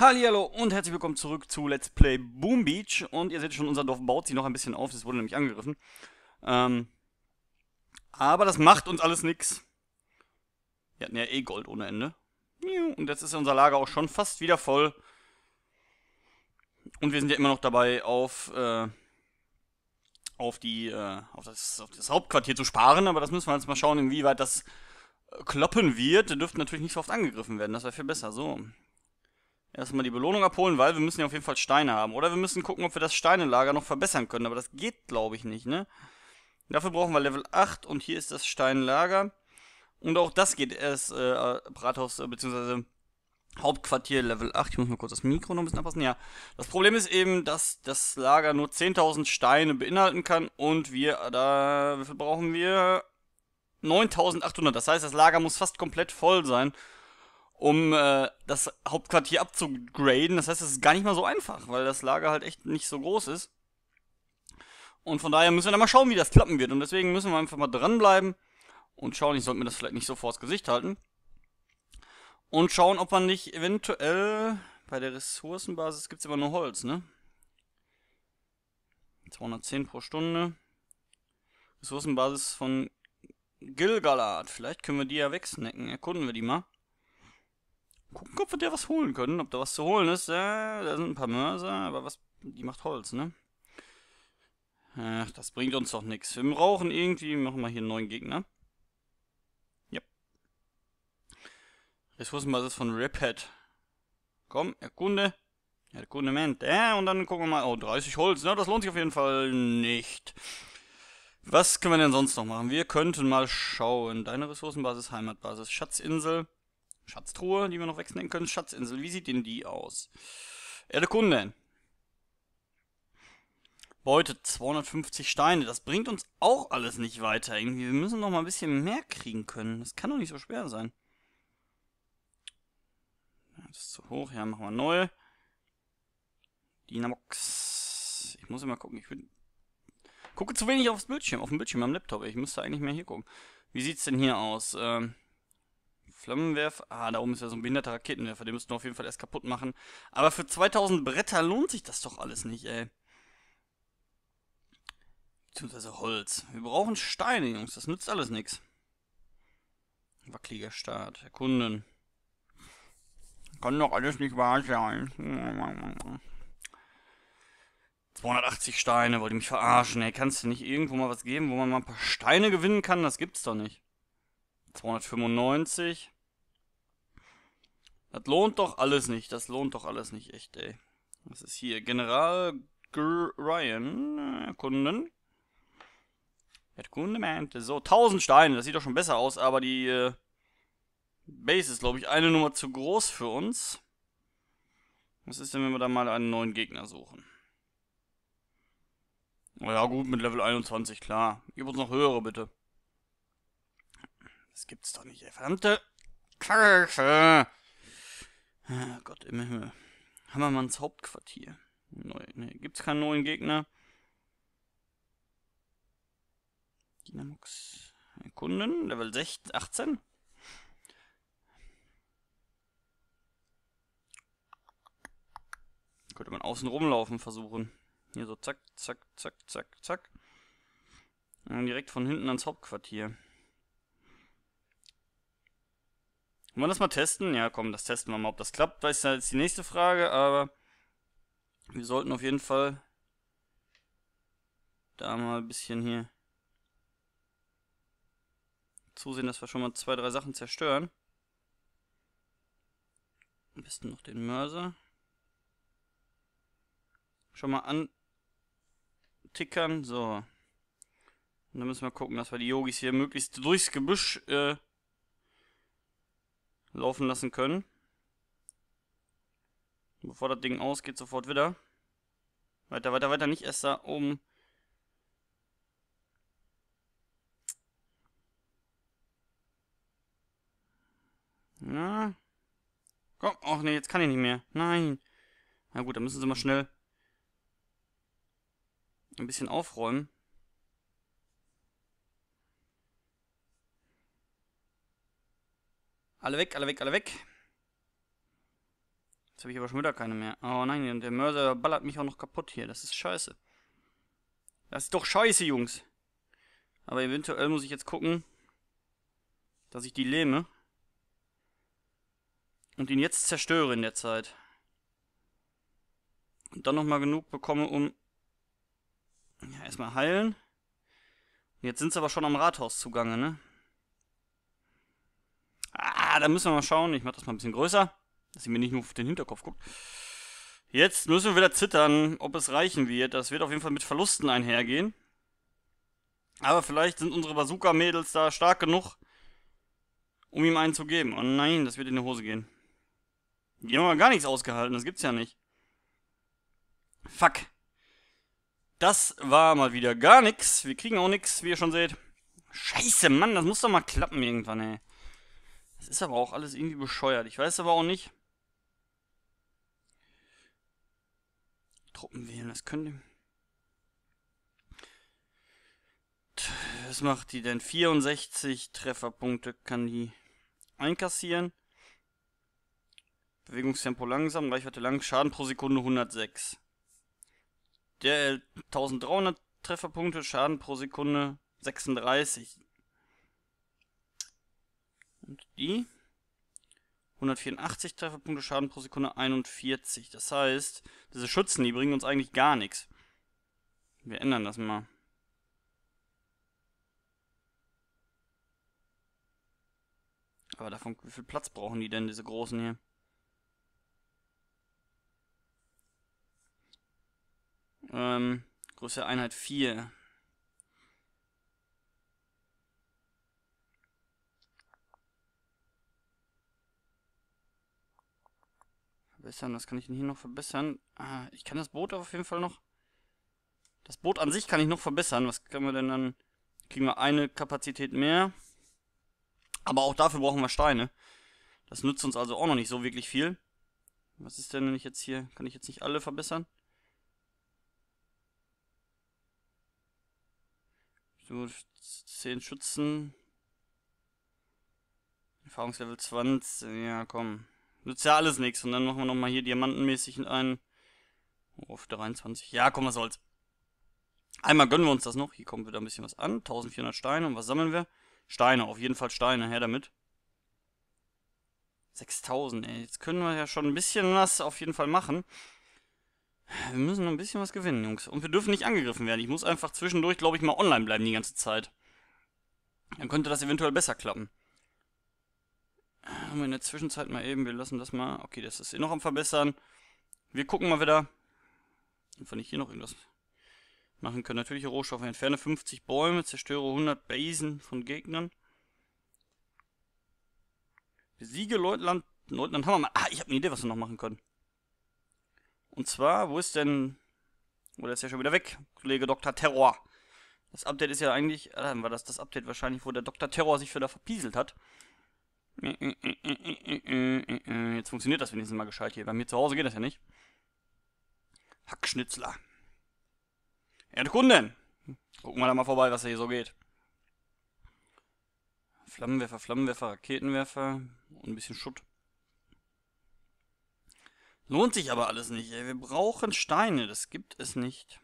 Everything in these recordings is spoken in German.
Hallo und herzlich willkommen zurück zu Let's Play Boom Beach. Und ihr seht schon, unser Dorf baut sich noch ein bisschen auf. Es wurde nämlich angegriffen. Ähm, aber das macht uns alles nichts. Wir hatten ja eh Gold ohne Ende. Und jetzt ist unser Lager auch schon fast wieder voll. Und wir sind ja immer noch dabei, auf, äh, auf, die, äh, auf, das, auf das Hauptquartier zu sparen. Aber das müssen wir jetzt mal schauen, inwieweit das äh, kloppen wird. Dürften natürlich nicht so oft angegriffen werden. Das wäre viel besser. So. Erstmal die Belohnung abholen, weil wir müssen ja auf jeden Fall Steine haben. Oder wir müssen gucken, ob wir das Steinelager noch verbessern können. Aber das geht, glaube ich, nicht, ne? Dafür brauchen wir Level 8 und hier ist das Steinlager. Und auch das geht erst, äh, Brathaus, äh, beziehungsweise Hauptquartier Level 8. Ich muss mal kurz das Mikro noch ein bisschen anpassen. Ja, das Problem ist eben, dass das Lager nur 10.000 Steine beinhalten kann und wir äh, da, wie viel brauchen wir? 9.800. Das heißt, das Lager muss fast komplett voll sein, um äh, das Hauptquartier abzugraden. Das heißt, es ist gar nicht mal so einfach, weil das Lager halt echt nicht so groß ist. Und von daher müssen wir dann mal schauen, wie das klappen wird. Und deswegen müssen wir einfach mal dranbleiben und schauen, ich sollte mir das vielleicht nicht so vor das Gesicht halten. Und schauen, ob man nicht eventuell bei der Ressourcenbasis gibt es immer nur Holz, ne? 210 pro Stunde. Ressourcenbasis von Gilgalad. Vielleicht können wir die ja wegsnacken. Erkunden wir die mal. Gucken, ob wir dir was holen können, ob da was zu holen ist. Ja, da sind ein paar Mörser, aber was. Die macht Holz, ne? Ach, das bringt uns doch nichts. Wir brauchen irgendwie, machen wir hier einen neuen Gegner. Ja. Ressourcenbasis von Riphead. Komm, erkunde. Erkundement. Äh, und dann gucken wir mal. Oh, 30 Holz. ne? das lohnt sich auf jeden Fall nicht. Was können wir denn sonst noch machen? Wir könnten mal schauen. Deine Ressourcenbasis, Heimatbasis, Schatzinsel. Schatztruhe, die wir noch wechseln können. Schatzinsel, wie sieht denn die aus? Erkunden. Beute 250 Steine. Das bringt uns auch alles nicht weiter. Irgendwie, wir müssen noch mal ein bisschen mehr kriegen können. Das kann doch nicht so schwer sein. Das ist zu hoch. Ja, machen wir neu. Dynamox. Ich muss immer gucken. Ich bin... gucke zu wenig aufs Bildschirm, auf dem Bildschirm am Laptop. Ich müsste eigentlich mehr hier gucken. Wie sieht's denn hier aus? Ähm Flammenwerfer. Ah, da oben ist ja so ein behinderter Raketenwerfer. Den müssten wir auf jeden Fall erst kaputt machen. Aber für 2000 Bretter lohnt sich das doch alles nicht, ey. Beziehungsweise Holz. Wir brauchen Steine, Jungs. Das nützt alles nichts. Wackeliger Start. Erkunden. Kann doch alles nicht wahr sein. 280 Steine, wollte mich verarschen? Ey, kannst du nicht irgendwo mal was geben, wo man mal ein paar Steine gewinnen kann? Das gibt's doch nicht. 295. Das lohnt doch alles nicht. Das lohnt doch alles nicht, echt, ey. Was ist hier? General Gr Ryan äh, erkunden. Erkunde So, 1000 Steine. Das sieht doch schon besser aus, aber die äh, Base ist, glaube ich, eine Nummer zu groß für uns. Was ist denn, wenn wir da mal einen neuen Gegner suchen? Na ja, gut, mit Level 21, klar. Gib uns noch höhere, bitte. Das gibt's doch nicht, ey. Verdammte Kacke. Ah, Gott im Himmel. Hammermanns Hauptquartier. Neu, nee, gibt's keinen neuen Gegner. Dynamox erkunden. Level 16, 18. Könnte man außen rumlaufen versuchen. Hier so zack, zack, zack, zack, zack. Und direkt von hinten ans Hauptquartier. Wollen wir das mal testen? Ja, komm, das testen wir mal. Ob das klappt, weiß ja jetzt die nächste Frage, aber wir sollten auf jeden Fall da mal ein bisschen hier zusehen, dass wir schon mal zwei, drei Sachen zerstören. Am besten noch den Mörser. Schon mal antickern. So. Und dann müssen wir gucken, dass wir die Yogis hier möglichst durchs Gebüsch äh, laufen lassen können. Bevor das Ding ausgeht, sofort wieder. Weiter, weiter, weiter, nicht erst da oben. Na. Komm, ach ne, jetzt kann ich nicht mehr. Nein. Na gut, dann müssen sie mal schnell ein bisschen aufräumen. Alle weg, alle weg, alle weg. Jetzt habe ich aber schon wieder keine mehr. Oh nein, der Mörser ballert mich auch noch kaputt hier. Das ist scheiße. Das ist doch scheiße, Jungs. Aber eventuell muss ich jetzt gucken, dass ich die lähme. Und ihn jetzt zerstöre in der Zeit. Und dann nochmal genug bekomme, um... Ja, erstmal heilen. Und Jetzt sind sie aber schon am Rathaus zugange, ne? da müssen wir mal schauen. Ich mache das mal ein bisschen größer, dass sie mir nicht nur auf den Hinterkopf guckt. Jetzt müssen wir wieder zittern, ob es reichen wird. Das wird auf jeden Fall mit Verlusten einhergehen. Aber vielleicht sind unsere Bazooka-Mädels da stark genug, um ihm einen zu geben. Oh nein, das wird in die Hose gehen. Die haben aber gar nichts ausgehalten, das gibt's ja nicht. Fuck. Das war mal wieder gar nichts. Wir kriegen auch nichts, wie ihr schon seht. Scheiße, Mann, das muss doch mal klappen irgendwann, ey. Das ist aber auch alles irgendwie bescheuert. Ich weiß aber auch nicht. Truppen wählen, das könnte... Was macht die denn? 64 Trefferpunkte kann die einkassieren. Bewegungstempo langsam, Reichweite lang, Schaden pro Sekunde 106. Der 1300 Trefferpunkte, Schaden pro Sekunde 36. Und die 184 Trefferpunkte Schaden pro Sekunde 41. Das heißt, diese Schützen, die bringen uns eigentlich gar nichts. Wir ändern das mal. Aber davon, wie viel Platz brauchen die denn, diese großen hier? Ähm, größere Einheit 4. verbessern. Was kann ich denn hier noch verbessern? Ah, ich kann das Boot auf jeden Fall noch... Das Boot an sich kann ich noch verbessern. Was können wir denn dann... Kriegen wir eine Kapazität mehr. Aber auch dafür brauchen wir Steine. Das nützt uns also auch noch nicht so wirklich viel. Was ist denn, wenn ich jetzt hier... Kann ich jetzt nicht alle verbessern? So, 10 Schützen. Erfahrungslevel 20. Ja, komm. Nützt ja alles nichts. Und dann machen wir nochmal hier diamantenmäßig einen. Auf 23. Ja, komm, was soll's. Einmal gönnen wir uns das noch. Hier kommt wieder ein bisschen was an. 1400 Steine. Und was sammeln wir? Steine, auf jeden Fall Steine. Her damit. 6000, ey. Jetzt können wir ja schon ein bisschen was auf jeden Fall machen. Wir müssen noch ein bisschen was gewinnen, Jungs. Und wir dürfen nicht angegriffen werden. Ich muss einfach zwischendurch, glaube ich, mal online bleiben die ganze Zeit. Dann könnte das eventuell besser klappen. Haben wir in der Zwischenzeit mal eben, wir lassen das mal. Okay, das ist eh noch am Verbessern. Wir gucken mal wieder. Wenn ich hier noch irgendwas machen können. Natürliche Rohstoffe. Entferne 50 Bäume, zerstöre 100 Basen von Gegnern. Besiege Leutland, Leutnant Hammermann. Ah, ich habe eine Idee, was wir noch machen können. Und zwar, wo ist denn... Oder oh, ist ja schon wieder weg, Kollege Dr. Terror. Das Update ist ja eigentlich... Ah, dann war das das Update wahrscheinlich, wo der Dr. Terror sich wieder verpieselt hat. Jetzt funktioniert das wenigstens mal gescheit hier. Bei mir zu Hause geht das ja nicht. Hackschnitzler. Erdkunden! Gucken wir da mal vorbei, was da hier so geht. Flammenwerfer, Flammenwerfer, Raketenwerfer und ein bisschen Schutt. Lohnt sich aber alles nicht. Ey. Wir brauchen Steine, das gibt es nicht.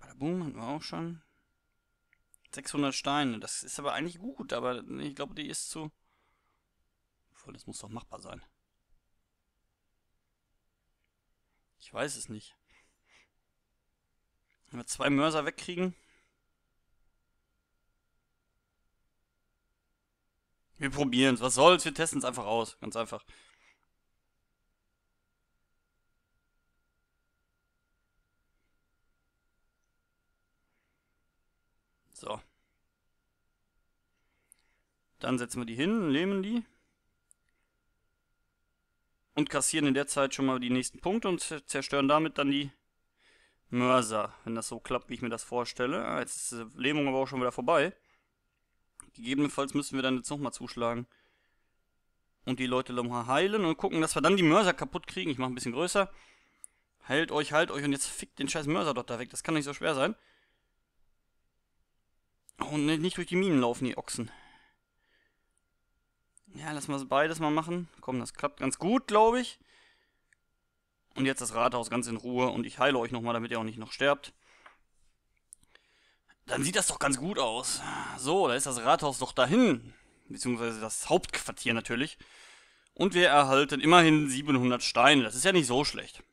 Badaboom hatten wir auch schon. 600 Steine, das ist aber eigentlich gut, aber ich glaube, die ist zu... Obwohl, das muss doch machbar sein. Ich weiß es nicht. Wenn wir zwei Mörser wegkriegen... Wir probieren es, was soll's, wir testen es einfach aus, ganz einfach. So. Dann setzen wir die hin, nehmen die. Und kassieren in der Zeit schon mal die nächsten Punkte und zerstören damit dann die Mörser. Wenn das so klappt, wie ich mir das vorstelle. Ah, jetzt ist die Lähmung aber auch schon wieder vorbei. Gegebenenfalls müssen wir dann jetzt nochmal zuschlagen. Und die Leute nochmal heilen und gucken, dass wir dann die Mörser kaputt kriegen. Ich mache ein bisschen größer. Heilt euch, heilt euch und jetzt fickt den scheiß Mörser doch da weg. Das kann nicht so schwer sein. Oh, nicht durch die Minen laufen die Ochsen. Ja, lassen wir beides mal machen. Komm, das klappt ganz gut, glaube ich. Und jetzt das Rathaus ganz in Ruhe und ich heile euch nochmal, damit ihr auch nicht noch sterbt. Dann sieht das doch ganz gut aus. So, da ist das Rathaus doch dahin. Beziehungsweise das Hauptquartier natürlich. Und wir erhalten immerhin 700 Steine. Das ist ja nicht so schlecht.